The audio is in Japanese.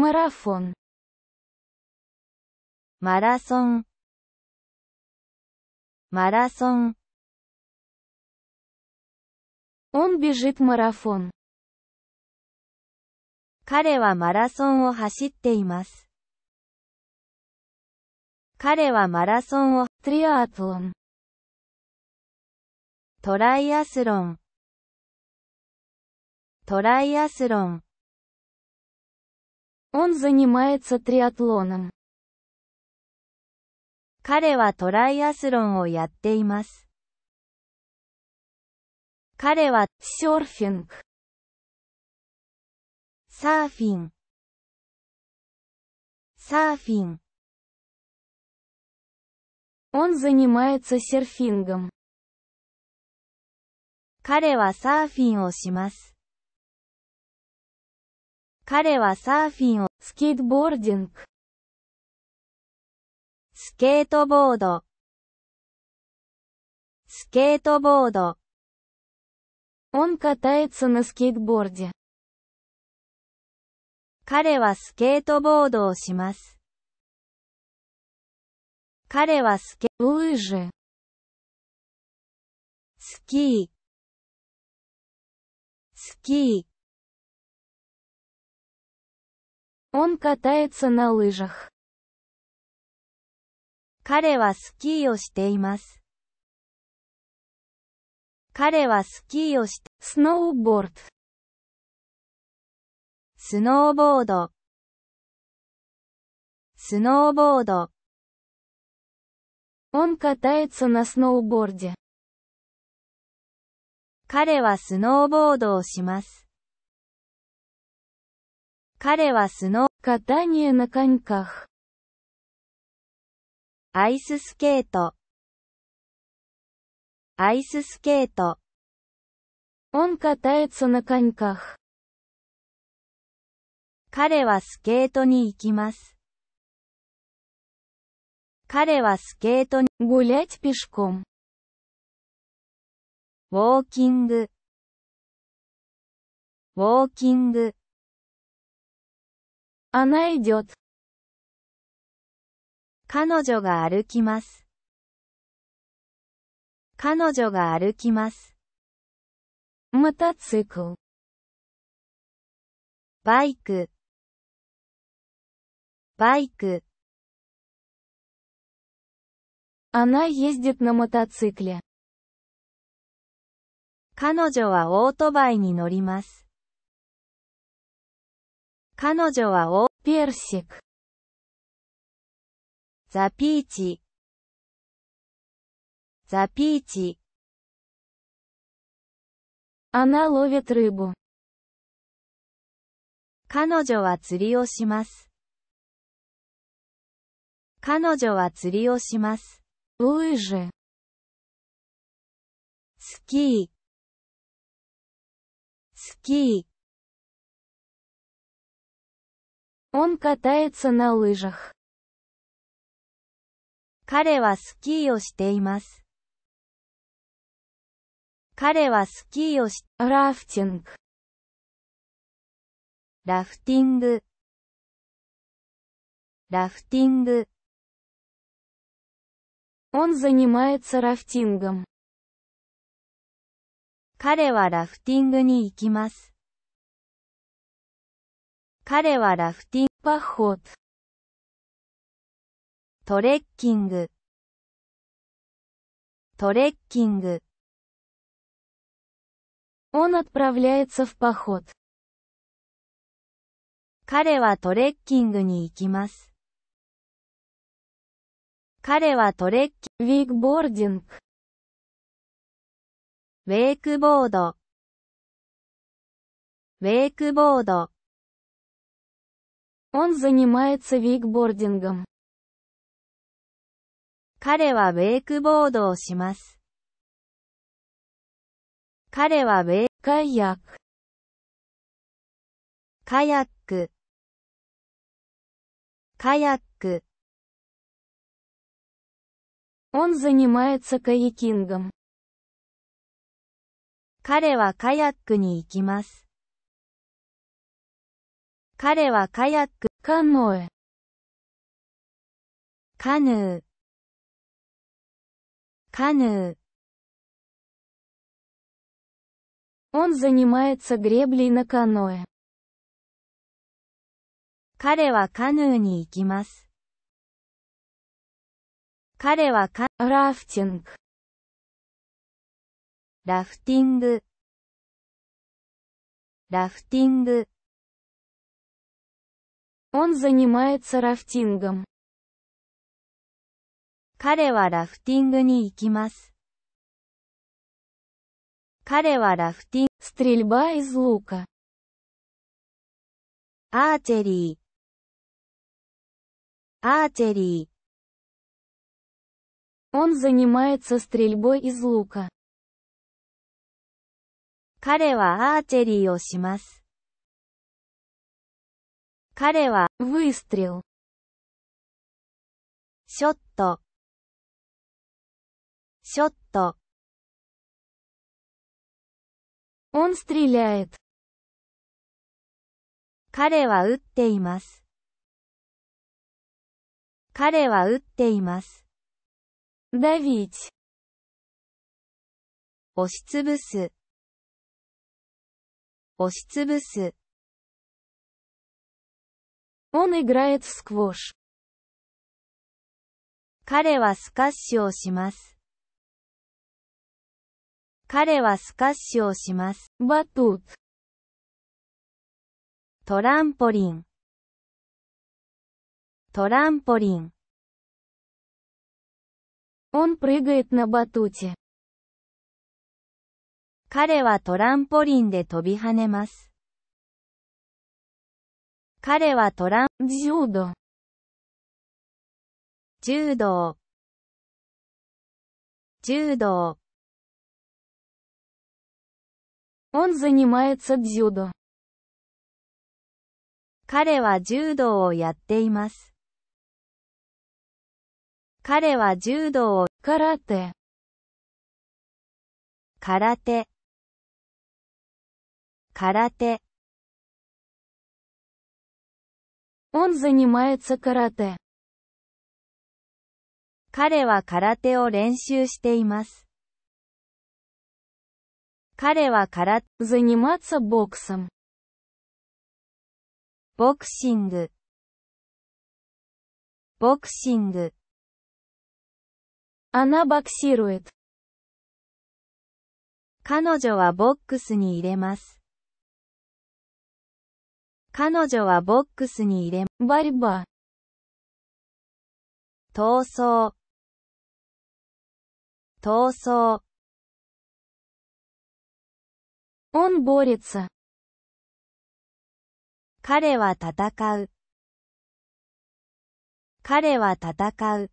Марафон. Марасон. Марасон. Он бежит марафон. 彼はマラソンを走っています。彼はマラソンを、トリアトロン。トライアスロン。トライアスロン。Он занимается триатлоном. 彼はトライアスロンをやっています。彼は、серфинг。サーフィン。サーフィン。Он занимается серфингом. 彼はサーフィンをします。彼はサーフィンを、スキッドボーディング、スケートボード、スケートボード。Он катается на скейтборде. 彼はスケートボードをします。彼はスケ、лыжи。スキー、スキー。Он катается на лыжах. 彼はスキーをしています。彼はスキーをして、スノーボード。スノーボード。スノーボード。Он катается на сноуборде. 彼はスノーボードをします。彼はスノーカニューナカニカフ。アイススケート。アイススケート。オンカタエツ е т с я на 彼はスケートに行きます。彼はスケートに гулять п ウォーキング。ウォーキング。Она идет. 彼女が歩きます。彼女が歩きます。バイク。バイク。Она ездит на м о т о ц 彼女はオートバイに乗ります。彼女はオーピエルシェク。ザピーチ。ザピーチ。アナ・ロヴィト・リブ。彼女は釣りをします。彼女は釣りをします。ウイジェ。スキー。スキー。Он катается на лыжах. 彼はスキーをしています。彼はラフティング。ラフティング。ラフティング。Он занимается рафтингом. 彼はラフティングに行きます。彼はラフティング、パッホート。トレッキング、トレッキング。オ н отправляется в поход. 彼はトレッキングに行きます。彼はトレッキング、ウィークボーディング。ウェイクボード、ウェイクボード。Он занимается вейкбордингом. 彼はウェイクボードをします。彼はウェイ、カヤック、カヤック、カヤック。Он занимается каякингом. 彼はカヤックに行きます。彼はカヤック、カモエ、カヌー、カヌー。Он занимается греблей на каноэ. 彼はカヌーに行きます。彼はカ、ラフラフティング。ラフティング。Он занимается рафтингом. 彼はラフティングに行きます。彼はラフティング。Стрельба из лука. アーチェリー。アーチェリー。Он занимается стрельбой из лука. 彼はアーチェリーをします。彼は、ウ ы ストリ е л ショット。ショット。オンストリレ л я 彼は撃っています。彼は撃っています。д ビーチ。押しつぶす。押しつぶす。Он играет в сквош. 彼はスカッシュをします。彼はスカッシュをします。バトゥトランポリン。トランポリン。Он прыгает на батуте. 彼はトランポリンで飛び跳ねます。彼はトランジオード。柔道。柔道。Он занимается дзюдо. 彼は柔道をやっています。彼は柔道を、空手。空手。空手。Он занимается карате. 彼は空手を練習しています。彼は空手、заниматься боксом。ボクシング、ボクシング。она боксирует。彼女はボックスに入れます。彼女はボックスに入れ、ババ。逃走。逃走。オンボレツ。彼は戦う。彼は戦う。